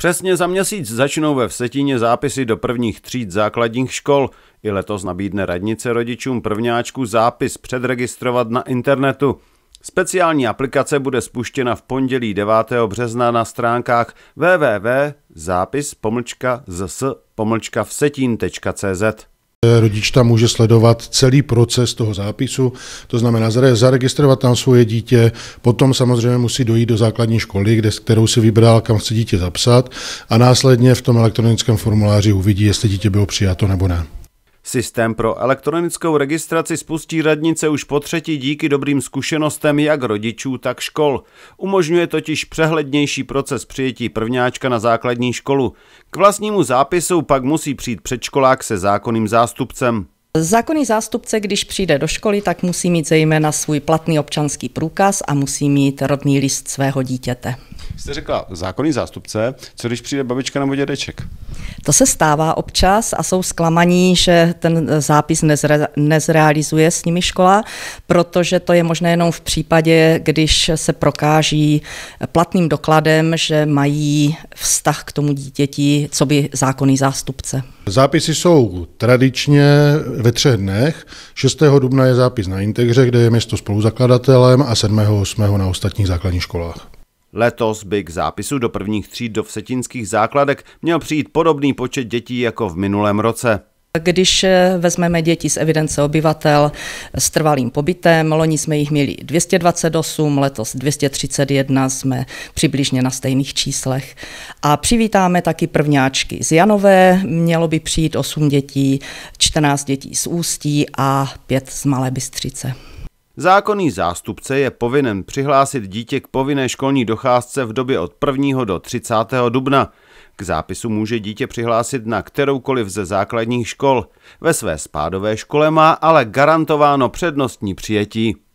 Přesně za měsíc začnou ve Vsetíně zápisy do prvních tříd základních škol. I letos nabídne radnice rodičům prvňáčku zápis předregistrovat na internetu. Speciální aplikace bude spuštěna v pondělí 9. března na stránkách www.zápis-zs-vsetín.cz. Rodič tam může sledovat celý proces toho zápisu, to znamená zaregistrovat tam svoje dítě, potom samozřejmě musí dojít do základní školy, kde, kterou si vybral, kam chce dítě zapsat a následně v tom elektronickém formuláři uvidí, jestli dítě bylo přijato nebo ne. Systém pro elektronickou registraci spustí radnice už po třetí díky dobrým zkušenostem jak rodičů, tak škol. Umožňuje totiž přehlednější proces přijetí prvňáčka na základní školu. K vlastnímu zápisu pak musí přijít předškolák se zákonným zástupcem. Zákonný zástupce, když přijde do školy, tak musí mít zejména svůj platný občanský průkaz a musí mít rodný list svého dítěte jste řekla zákonný zástupce, co když přijde babička nebo dědeček? To se stává občas a jsou zklamaní, že ten eh, zápis nezre, nezrealizuje s nimi škola, protože to je možné jenom v případě, když se prokáží eh, platným dokladem, že mají vztah k tomu dítěti, co by zákonný zástupce. Zápisy jsou tradičně ve třech dnech. 6. dubna je zápis na Integře, kde je město spoluzakladatelem a 7. 8. na ostatních základních školách. Letos by k zápisu do prvních tříd do vsetinských základek měl přijít podobný počet dětí jako v minulém roce. Když eh, vezmeme děti z evidence obyvatel s trvalým pobytem, loni jsme jich měli 228, letos 231 jsme přibližně na stejných číslech. A přivítáme taky prvňáčky z Janové, mělo by přijít 8 dětí, 14 dětí z Ústí a 5 z Malé Bystřice. Zákonný zástupce je povinen přihlásit dítě k povinné školní docházce v době od 1. do 30. dubna. K zápisu může dítě přihlásit na kteroukoliv ze základních škol. Ve své spádové škole má ale garantováno přednostní přijetí.